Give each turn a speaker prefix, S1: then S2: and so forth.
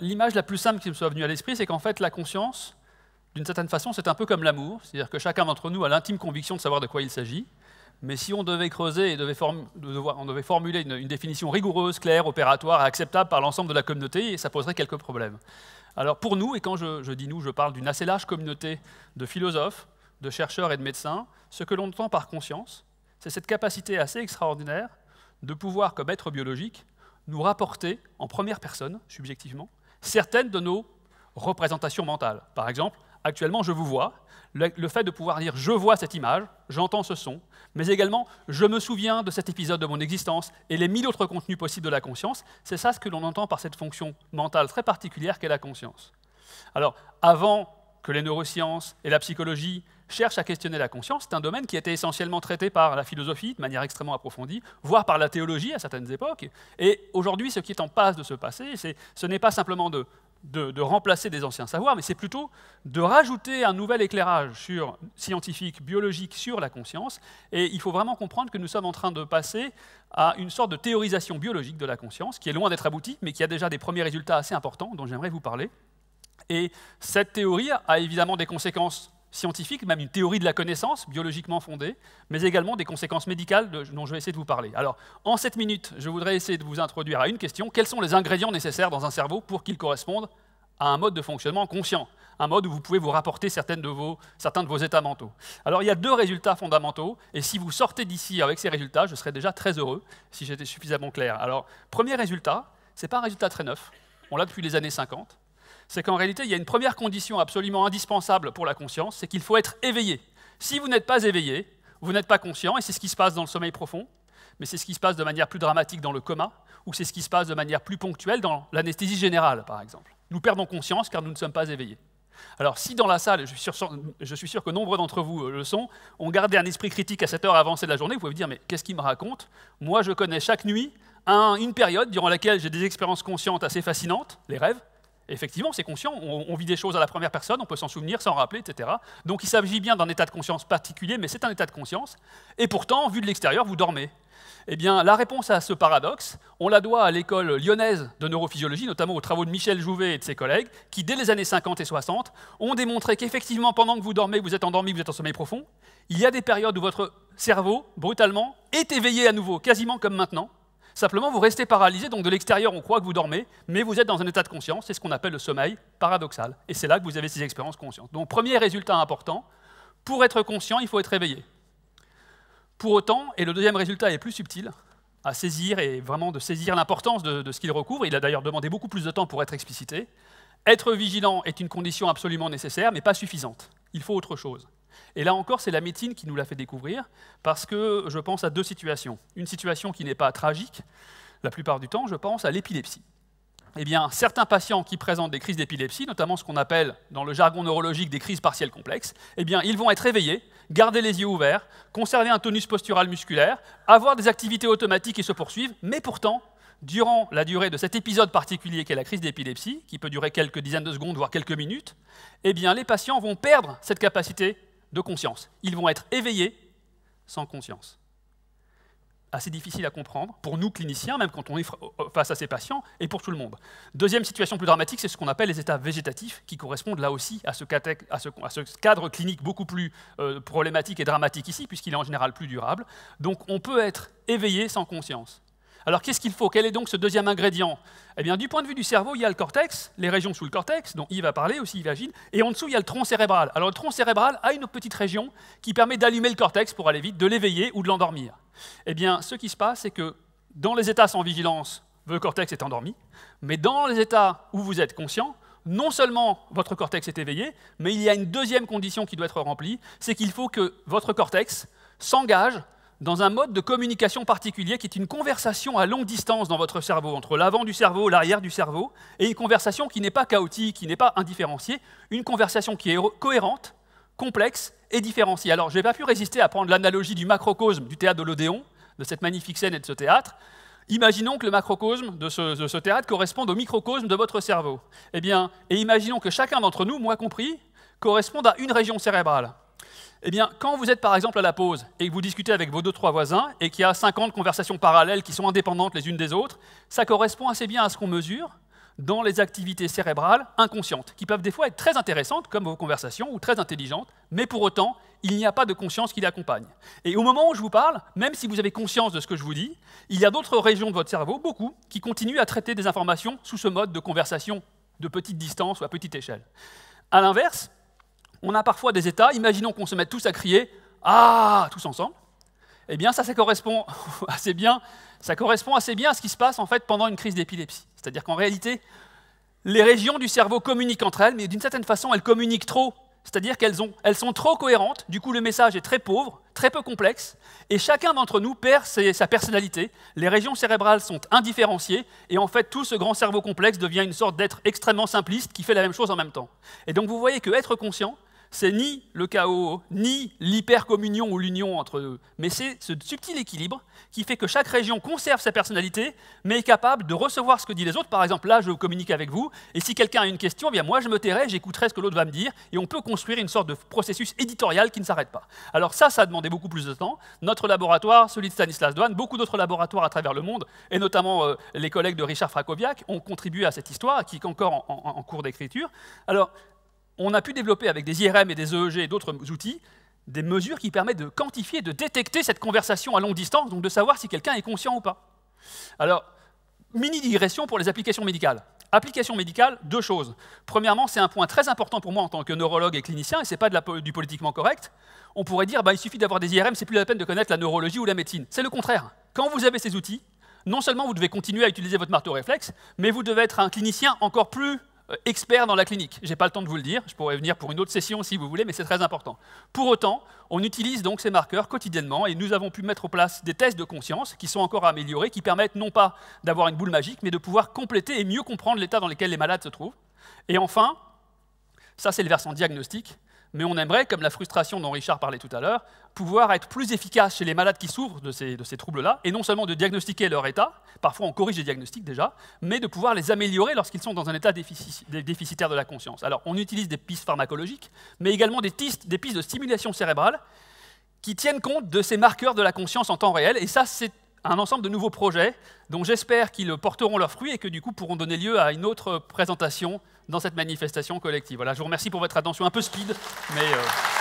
S1: l'image la plus simple qui me soit venue à l'esprit, c'est qu'en fait, la conscience, d'une certaine façon, c'est un peu comme l'amour, c'est-à-dire que chacun d'entre nous a l'intime conviction de savoir de quoi il s'agit, mais si on devait creuser et devait on devait formuler une, définition rigoureuse, claire, opératoire, et acceptable par l'ensemble de la communauté, ça poserait quelques problèmes. Alors pour nous, et quand je, je dis nous, je parle d'une assez large communauté de philosophes, de chercheurs et de médecins, ce que l'on entend par conscience, c'est cette capacité assez extraordinaire de pouvoir, comme être biologique, nous rapporter en première personne, subjectivement, certaines de nos représentations mentales. Par exemple, actuellement, je vous vois, le, fait de pouvoir dire je vois cette image, j'entends ce son, mais également je me souviens de cet épisode de mon existence et les mille autres contenus possibles de la conscience, c'est ça ce que l'on entend par cette fonction mentale très particulière qu'est la conscience. Alors, avant que les neurosciences et la psychologie cherche à questionner la conscience. C'est un domaine qui était essentiellement traité par la philosophie de manière extrêmement approfondie, voire par la théologie à certaines époques. Et aujourd'hui, ce qui est en passe de se passer, ce n'est pas simplement de, de, de, remplacer des anciens savoirs, mais c'est plutôt de rajouter un nouvel éclairage sur, scientifique, biologique sur la conscience. Et il faut vraiment comprendre que nous sommes en train de passer à une sorte de théorisation biologique de la conscience, qui est loin d'être aboutie, mais qui a déjà des premiers résultats assez importants dont j'aimerais vous parler. Et cette théorie a évidemment des conséquences scientifique, même une théorie de la connaissance biologiquement fondée, mais également des conséquences médicales dont je vais essayer de vous parler. Alors, en cette minutes, je voudrais essayer de vous introduire à une question. Quels sont les ingrédients nécessaires dans un cerveau pour qu'il corresponde à un mode de fonctionnement conscient un mode où vous pouvez vous rapporter certaines de vos, certains de vos états mentaux. Alors il y a deux résultats fondamentaux, et si vous sortez d'ici avec ces résultats, je serais déjà très heureux si j'étais suffisamment clair. Alors, premier résultat, ce n'est pas un résultat très neuf, on l'a depuis les années 50, c'est qu'en réalité, il y a une première condition absolument indispensable pour la conscience, c'est qu'il faut être éveillé. Si vous n'êtes pas éveillé, vous n'êtes pas conscient, et c'est ce qui se passe dans le sommeil profond, mais c'est ce qui se passe de manière plus dramatique dans le coma, ou c'est ce qui se passe de manière plus ponctuelle dans l'anesthésie générale, par exemple. Nous perdons conscience car nous ne sommes pas éveillés. Alors si dans la salle, je suis sûr, que nombre d'entre vous euh, le sont, ont gardé un esprit critique à cette heure avancée de la journée, vous pouvez vous dire, mais qu'est-ce qu'il me raconte Moi, je connais chaque nuit une période durant laquelle j'ai des expériences conscientes assez fascinantes, les rêves, effectivement, c'est conscient, on, on, vit des choses à la première personne, on peut s'en souvenir, s'en rappeler, etc. Donc il s'agit bien d'un état de conscience particulier, mais c'est un état de conscience. Et pourtant, vu de l'extérieur, vous dormez. Eh bien, la réponse à ce paradoxe, on la doit à l'école lyonnaise de neurophysiologie, notamment aux travaux de Michel Jouvet et de ses collègues, qui, dès les années 50 et 60, ont démontré qu'effectivement, pendant que vous dormez, vous êtes endormi, vous êtes en sommeil profond, il y a des périodes où votre cerveau, brutalement, est éveillé à nouveau, quasiment comme maintenant, Simplement, vous restez paralysé, donc de l'extérieur, on croit que vous dormez, mais vous êtes dans un état de conscience, c'est ce qu'on appelle le sommeil paradoxal. Et c'est là que vous avez ces expériences conscientes. Donc, premier résultat important, pour être conscient, il faut être éveillé. Pour autant, et le deuxième résultat est plus subtil, à saisir et vraiment de saisir l'importance de, ce qu'il recouvre, il a d'ailleurs demandé beaucoup plus de temps pour être explicité, être vigilant est une condition absolument nécessaire, mais pas suffisante. Il faut autre chose. Et là encore, c'est la médecine qui nous l'a fait découvrir, parce que je pense à deux situations. Une situation qui n'est pas tragique, la plupart du temps, je pense à l'épilepsie. Eh bien, certains patients qui présentent des crises d'épilepsie, notamment ce qu'on appelle dans le jargon neurologique des crises partielles complexes, eh bien, ils vont être éveillés, garder les yeux ouverts, conserver un tonus postural musculaire, avoir des activités automatiques qui se poursuivent, mais pourtant, durant la durée de cet épisode particulier qu'est la crise d'épilepsie, qui peut durer quelques dizaines de secondes, voire quelques minutes, eh bien, les patients vont perdre cette capacité de conscience. Ils vont être éveillés sans conscience. Assez difficile à comprendre pour nous cliniciens, même quand on est euh, face à ces patients, et pour tout le monde. Deuxième situation plus dramatique, c'est ce qu'on appelle les états végétatifs, qui correspondent là aussi à ce, cadre clinique beaucoup plus euh, problématique et dramatique ici, puisqu'il est en général plus durable. Donc on peut être éveillé sans conscience. Alors qu'est-ce qu'il faut Quel est donc ce deuxième ingrédient Eh bien, du point de vue du cerveau, il y a le cortex, les régions sous le cortex, dont Yves a parlé aussi, Yves et en dessous, il y a le tronc cérébral. Alors le tronc cérébral a une petite région qui permet d'allumer le cortex pour aller vite, de l'éveiller ou de l'endormir. Eh bien, ce qui se passe, c'est que dans les états sans vigilance, le cortex est endormi, mais dans les états où vous êtes conscient, non seulement votre cortex est éveillé, mais il y a une deuxième condition qui doit être remplie, c'est qu'il faut que votre cortex s'engage dans un mode de communication particulier qui est une conversation à longue distance dans votre cerveau, entre l'avant du cerveau, l'arrière du cerveau, et une conversation qui n'est pas chaotique, qui n'est pas indifférenciée, une conversation qui est cohérente, complexe et différenciée. Alors, je n'ai pas pu résister à prendre l'analogie du macrocosme du théâtre de l'Odéon, de cette magnifique scène et de ce théâtre. Imaginons que le macrocosme de ce, théâtre corresponde au microcosme de votre cerveau. Eh bien, et imaginons que chacun d'entre nous, moi compris, corresponde à une région cérébrale. Eh bien, quand vous êtes par exemple à la pause et que vous discutez avec vos deux, trois voisins et qu'il y a 50 conversations parallèles qui sont indépendantes les unes des autres, ça correspond assez bien à ce qu'on mesure dans les activités cérébrales inconscientes, qui peuvent des fois être très intéressantes, comme vos conversations, ou très intelligentes, mais pour autant, il n'y a pas de conscience qui l'accompagne Et au moment où je vous parle, même si vous avez conscience de ce que je vous dis, il y a d'autres régions de votre cerveau, beaucoup, qui continuent à traiter des informations sous ce mode de conversation de petite distance ou à petite échelle. A l'inverse, on a parfois des états, imaginons qu'on se mette tous à crier Ah tous ensemble. Eh bien, ça, ça correspond assez bien. Ça correspond assez bien à ce qui se passe en fait pendant une crise d'épilepsie. C'est-à-dire qu'en réalité, les régions du cerveau communiquent entre elles, mais d'une certaine façon, elles communiquent trop. C'est-à-dire qu'elles sont trop cohérentes, du coup le message est très pauvre, très peu complexe, et chacun d'entre nous perd sa personnalité, les régions cérébrales sont indifférenciées, et en fait tout ce grand cerveau complexe devient une sorte d'être extrêmement simpliste qui fait la même chose en même temps. Et donc vous voyez que être conscient, c'est ni le chaos, ni l'hypercommunion ou l'union entre eux, mais c'est ce subtil équilibre qui fait que chaque région conserve sa personnalité, mais est capable de recevoir ce que disent les autres. Par exemple, là, je communique avec vous, et si quelqu'un a une question, eh bien moi, je me tairai, j'écouterai ce que l'autre va me dire, et on peut construire une sorte de processus éditorial qui ne s'arrête pas. Alors ça, ça a demandé beaucoup plus de temps. Notre laboratoire, celui de Stanislas Doan, beaucoup d'autres laboratoires à travers le monde, et notamment euh, les collègues de Richard Frakoviak, ont contribué à cette histoire, qui est encore en, en cours d'écriture. Alors, on a pu développer avec des IRM et des EEG et d'autres outils des mesures qui permettent de quantifier, de détecter cette conversation à longue distance, donc de savoir si quelqu'un est conscient ou pas. Alors, mini digression pour les applications médicales. Applications médicales, deux choses. Premièrement, c'est un point très important pour moi en tant que neurologue et clinicien, et ce n'est pas du politiquement correct. On pourrait dire, bah, il suffit d'avoir des IRM, c'est plus la peine de connaître la neurologie ou la médecine. C'est le contraire. Quand vous avez ces outils, non seulement vous devez continuer à utiliser votre marteau réflexe, mais vous devez être un clinicien encore plus euh, expert dans la clinique. Je n'ai pas le temps de vous le dire, je pourrais venir pour une autre session si vous voulez, mais c'est très important. Pour autant, on utilise donc ces marqueurs quotidiennement et nous avons pu mettre en place des tests de conscience qui sont encore améliorés, qui permettent non pas d'avoir une boule magique, mais de pouvoir compléter et mieux comprendre l'état dans lequel les malades se trouvent. Et enfin, ça c'est le versant diagnostique, mais on aimerait, comme la frustration dont Richard parlait tout à l'heure, pouvoir être plus efficace chez les malades qui souffrent de ces, de ces troubles-là, et non seulement de diagnostiquer leur état, parfois on corrige les diagnostics déjà, mais de pouvoir les améliorer lorsqu'ils sont dans un état déficitaire de la conscience. Alors on utilise des pistes pharmacologiques, mais également des, pistes, des pistes de stimulation cérébrale qui tiennent compte de ces marqueurs de la conscience en temps réel, et ça c'est un ensemble de nouveaux projets dont j'espère qu'ils porteront leurs fruits et que du coup pourront donner lieu à une autre présentation dans cette manifestation collective. Voilà, je vous remercie pour votre attention un peu speed, mais... Euh,